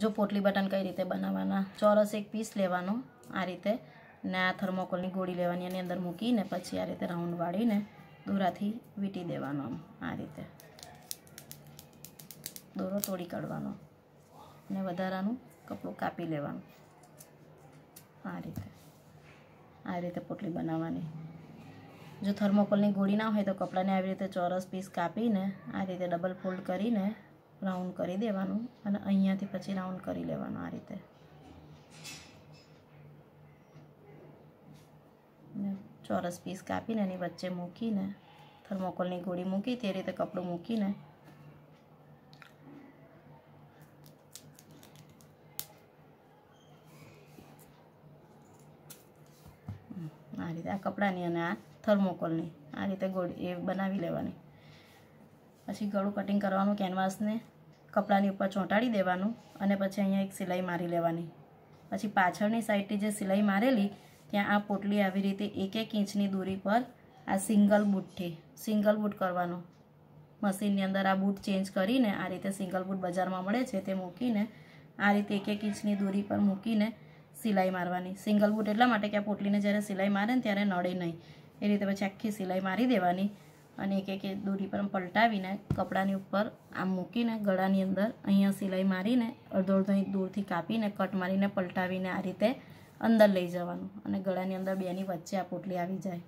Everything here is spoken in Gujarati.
જો પોટલી બટન કઈ રીતે બનાવવાના ચોરસ એક પીસ લેવાનો આ રીતે ને આ થર્મોકોલની ગોળી લેવાની એની અંદર મૂકીને પછી આ રીતે રાઉન્ડ વાળીને દોરાથી વીંટી દેવાનો આમ આ રીતે દોરો તોડી કાઢવાનો ને વધારાનું કપડું કાપી લેવાનું આ રીતે આ રીતે પોટલી બનાવવાની જો થર્મોકોલની ગોળી ના હોય તો કપડાને આવી રીતે ચોરસ પીસ કાપીને આ રીતે ડબલ ફોલ્ડ કરીને રાઉન્ડ કરી દેવાનું અને અહીંયાથી પછી રાઉન્ડ કરી લેવાનું આ રીતે ચોરસ પીસ કાપીને એની વચ્ચે મૂકીને થર્મોકોલની ગોળી મૂકી તે રીતે કપડું મૂકીને આ રીતે આ કપડાની અને આ થર્મોકોલની આ રીતે ગોળી એ બનાવી લેવાની પછી ગળું કટિંગ કરવાનું કેનવાસને કપડાની ઉપર ચોંટાડી દેવાનું અને પછી અહીંયા એક સિલાઈ મારી લેવાની પછી પાછળની સાઈડથી જે સિલાઈ મારેલી ત્યાં આ પોટલી આવી રીતે એક એક ઇંચની દૂરી પર આ સિંગલ બૂટથી સિંગલ બૂટ કરવાનું મશીનની અંદર આ બૂટ ચેન્જ કરીને આ રીતે સિંગલ બૂટ બજારમાં મળે છે તે મૂકીને આ રીતે એક એક ઇંચની દૂરી પર મૂકીને સિલાઈ મારવાની સિંગલ બૂટ એટલા માટે કે આ પોટલીને જ્યારે સિલાઈ મારે ત્યારે નડે નહીં એ રીતે પછી આખી સિલાઈ મારી દેવાની અને એક એક દોરી પર પલટાવીને કપડાની ઉપર આમ મૂકીને ગળાની અંદર અહીંયા સિલાઈ મારીને અડધો અડધો અહીં દૂરથી કાપીને કટ મારીને પલટાવીને આ રીતે અંદર લઈ જવાનું અને ગળાની અંદર બેની વચ્ચે આ પોટલી આવી જાય